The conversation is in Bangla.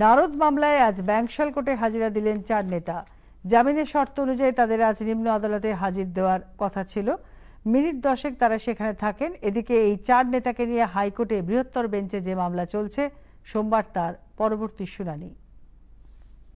নারদ মামলায় আজ ব্যাংশাল কোর্টে হাজিরা দিলেন চার নেতা জামিনের শর্ত অনুযায়ী তাদের আজ নিম্ন আদালতে হাজির দেওয়ার কথা ছিল মিনিট দশেক তারা সেখানে থাকেন এদিকে এই চার নেতাকে নিয়ে হাইকোর্টে বৃহত্তর বেঞ্চে যে মামলা চলছে সোমবার তার পরবর্তী শুনানি